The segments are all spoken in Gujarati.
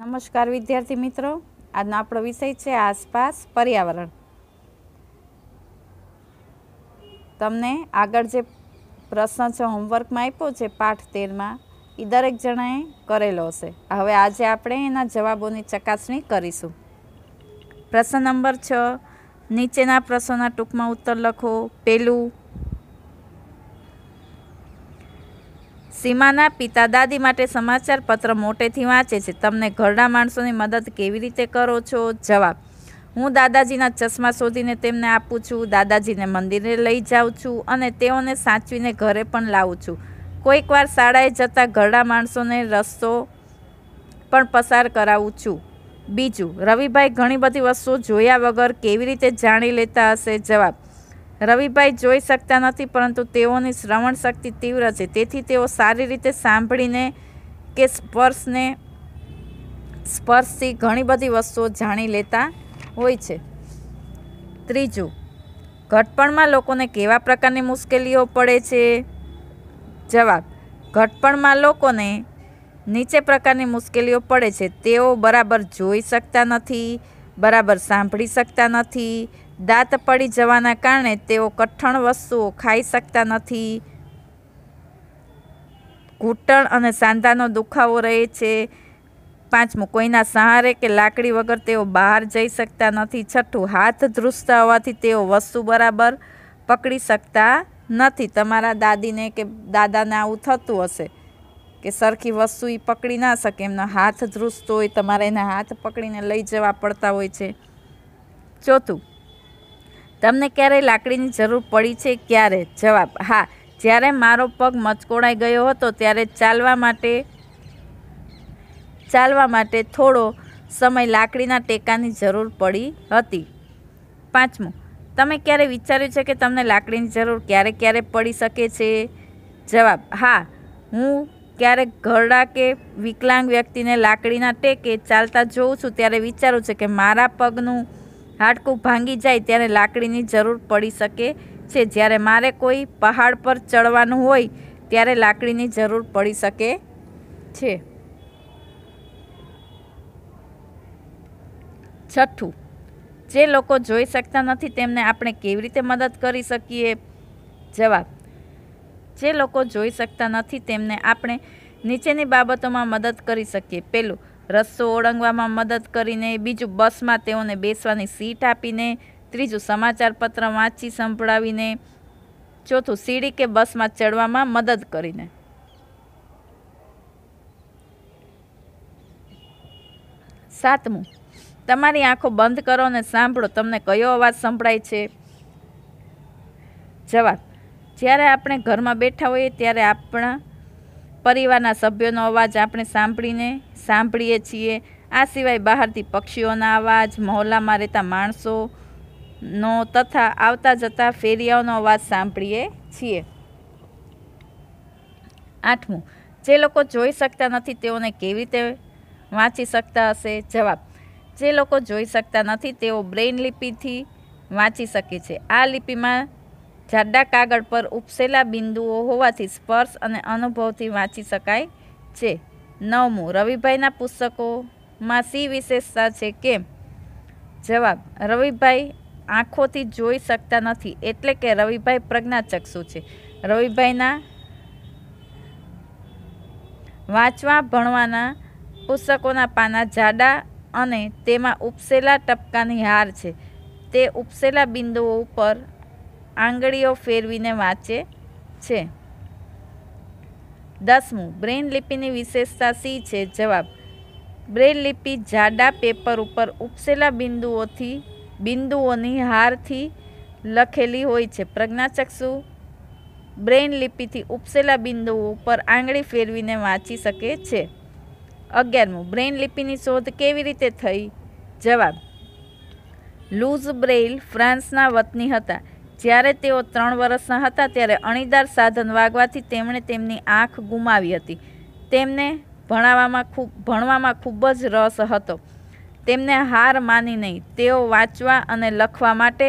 નમસ્કાર વિદ્યાર્થી મિત્રો આજનો આપણો વિષય છે આસપાસ પર્યાવરણ તમને આગળ જે પ્રશ્ન છે હોમવર્કમાં આપ્યો છે પાઠ તેરમાં એ દરેક જણાએ કરેલો હશે હવે આજે આપણે એના જવાબોની ચકાસણી કરીશું પ્રશ્ન નંબર છ નીચેના પ્રશ્નોના ટૂંકમાં ઉત્તર લખો પહેલું સીમાના પિતા દાદી માટે સમાચાર પત્ર મોટેથી વાંચે છે તમને ઘરના માણસોની મદદ કેવી રીતે કરો છો જવાબ હું દાદાજીના ચશ્મા શોધીને તેમને આપું છું દાદાજીને મંદિરે લઈ જાઉં છું અને તેઓને સાચવીને ઘરે પણ લાવું છું કોઈકવાર શાળાએ જતાં ઘરડા માણસોને રસ્તો પણ પસાર કરાવું છું બીજું રવિભાઈ ઘણી બધી વસ્તુઓ જોયા વગર કેવી રીતે જાણી લેતા હશે જવાબ રવિભાઈ જોઈ શકતા નથી પરંતુ તેઓની શ્રવણ શક્તિ તીવ્ર છે તેથી તેઓ સારી રીતે સાંભળીને કે સ્પર્શને સ્પર્શથી ઘણી બધી વસ્તુઓ જાણી લેતા હોય છે ત્રીજું ઘટપણમાં લોકોને કેવા પ્રકારની મુશ્કેલીઓ પડે છે જવાબ ઘટપણમાં લોકોને નીચે પ્રકારની મુશ્કેલીઓ પડે છે તેઓ બરાબર જોઈ શકતા નથી બરાબર સાંભળી શકતા નથી દાંત પડી જવાના કારણે તેઓ કઠણ વસ્તુઓ ખાઈ શકતા નથી ઘૂંટણ અને સાંધાનો દુખાવો રહે છે પાંચમું કોઈના સહારે કે લાકડી વગર તેઓ બહાર જઈ શકતા નથી છઠ્ઠું હાથ ધ્રુસતા હોવાથી તેઓ વસ્તુ બરાબર પકડી શકતા નથી તમારા દાદીને કે દાદાને આવું થતું હશે કે સરખી વસ્તુ એ પકડી ના શકે એમનો હાથ ધ્રુસતો હોય તમારે એને હાથ પકડીને લઈ જવા પડતા હોય છે ચોથું તમને ક્યારેય લાકડીની જરૂર પડી છે ક્યારે જવાબ હા જ્યારે મારો પગ મચકોડાઈ ગયો હતો ત્યારે ચાલવા માટે ચાલવા માટે થોડો સમય લાકડીના ટેકાની જરૂર પડી હતી પાંચમું તમે ક્યારે વિચાર્યું છે કે તમને લાકડીની જરૂર ક્યારે ક્યારે પડી શકે છે જવાબ હા હું ક્યારેક ઘરડા કે વિકલાંગ વ્યક્તિને લાકડીના ટેકે ચાલતા જોઉં છું ત્યારે વિચારું છું કે મારા પગનું હાડકું ભાંગી જાય ત્યારે લાકડીની જરૂર પડી શકે છે જ્યારે મારે કોઈ પહાડ પર ચડવાનું હોય ત્યારે લાકડીની જરૂર પડી શકે છે છઠ્ઠું જે લોકો જોઈ શકતા નથી તેમને આપણે કેવી રીતે મદદ કરી શકીએ જવાબ જે લોકો જોઈ શકતા નથી તેમને આપણે નીચેની બાબતોમાં મદદ કરી શકીએ પહેલું રસ્તો ઓળંગવામાં મદદ કરીને બીજું બસમાં તેઓને બેસવાની સીટ આપીને ત્રીજું સમાચારપત્ર વાંચી સંભળાવીને ચોથું સીડી કે બસમાં ચડવામાં મદદ કરીને સાતમું તમારી આંખો બંધ કરો અને સાંભળો તમને કયો અવાજ સંભળાય છે જવાબ જ્યારે આપણે ઘરમાં બેઠા હોઈએ ત્યારે આપણા પરિવારના સભ્યોનો અવાજ આપણે સાંભળીને સાંભળીએ છીએ આ સિવાય બહારથી પક્ષીઓના અવાજ મહોલ્લામાં રહેતા માણસોનો તથા આવતા જતા ફેરિયાઓનો અવાજ સાંભળીએ છીએ આઠમું જે લોકો જોઈ શકતા નથી તેઓને કેવી રીતે વાંચી શકતા હશે જવાબ જે લોકો જોઈ શકતા નથી તેઓ બ્રેઇન લિપિથી વાંચી શકે છે આ લિપિમાં જાડા કાગળ પર ઉપસેલા બિંદુઓ હોવાથી સ્પર્શ અને અનુભવથી વાંચી શકાય છે નવમું રવિભાઈના પુસ્તકોમાં સી વિશેષતા છે કેમ જવાબ રવિભાઈ આંખોથી જોઈ શકતા નથી એટલે કે રવિભાઈ પ્રજ્ઞાચક્ષુ છે રવિભાઈના વાંચવા ભણવાના પુસ્તકોના પાના જાડા અને તેમાં ઉપસેલા ટપકાની હાર છે તે ઉપસેલા બિંદુઓ ઉપર આંગળીઓ ફેરવીને વાંચે છે દસમું બ્રેઇન લિપિની વિશેષતા સી છે જવાબ બ્રેઇન લિપિ જાડા પેપર ઉપર ઉપસેલા બિંદુઓથી બિંદુઓની હારથી લખેલી હોય છે પ્રજ્ઞાચક્ષુ બ્રેઇન લિપિથી ઉપસેલા બિંદુઓ ઉપર આંગળી ફેરવીને વાંચી શકે છે અગિયારમું બ્રેઇન લિપિની શોધ કેવી રીતે થઈ જવાબ લૂઝ બ્રેઇલ ફ્રાન્સના વતની હતા જ્યારે તેઓ ત્રણ વર્ષના હતા ત્યારે અણીદાર સાધન વાગવાથી તેમણે તેમની આંખ ગુમાવી હતી તેમને ભણાવવામાં ખૂબ ભણવામાં ખૂબ જ રસ હતો તેમને હાર માની નહીં તેઓ વાંચવા અને લખવા માટે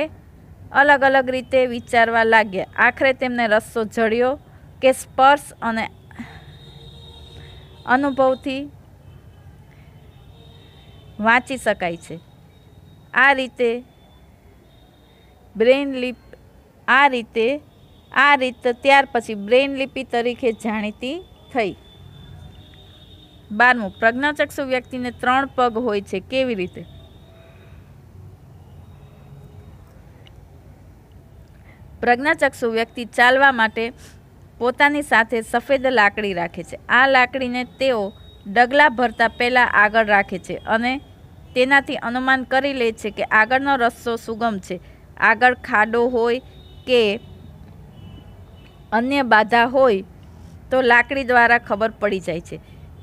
અલગ અલગ રીતે વિચારવા લાગ્યા આખરે તેમને રસ્સો જડ્યો કે સ્પર્શ અને અનુભવથી વાંચી શકાય છે આ રીતે બ્રેઇન લિપ આ રીતે આ રીત ત્યાર પછી બ્રેઇન લિપિ તરીકે જાણીતી થઈ બારમું પ્રજ્ઞાચક્ષુ વ્યક્તિને ત્રણ પગ હોય છે કેવી રીતે પ્રજ્ઞાચક્ષુ વ્યક્તિ ચાલવા માટે પોતાની સાથે સફેદ લાકડી રાખે છે આ લાકડીને તેઓ ડગલા ભરતા પહેલાં આગળ રાખે છે અને તેનાથી અનુમાન કરી લે છે કે આગળનો રસ્તો સુગમ છે આગળ ખાડો હોય કે અન્ય બાધા હોય તો લાકડી દ્વારા ખબર પડી જાય છે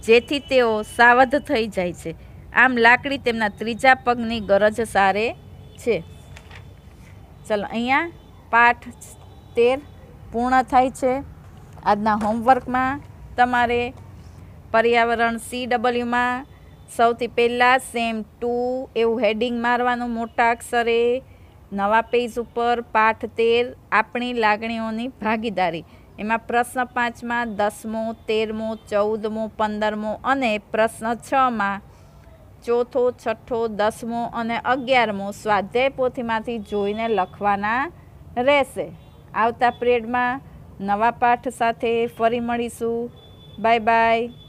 જેથી તેઓ સાવધ થઈ જાય છે આમ લાકડી તેમના ત્રીજા પગની ગરજ સારે છે ચાલો અહીંયા પાઠ તેર પૂર્ણ થાય છે આજના હોમવર્કમાં તમારે પર્યાવરણ સી ડબલ્યુમાં સૌથી પહેલાં સેમ ટુ એવું હેડિંગ મારવાનું મોટા અક્ષરે નવા પેજ ઉપર પાઠ તેર આપણી લાગણીઓની ભાગીદારી એમાં પ્રશ્ન પાંચમાં દસમો તેરમો ચૌદમો પંદરમો અને પ્રશ્ન છમાં ચોથો છઠ્ઠો દસમો અને અગિયારમો સ્વાધ્યાય પોથીમાંથી જોઈને લખવાના રહેશે આવતા પ્રેડમાં નવા પાઠ સાથે ફરી મળીશું બાય બાય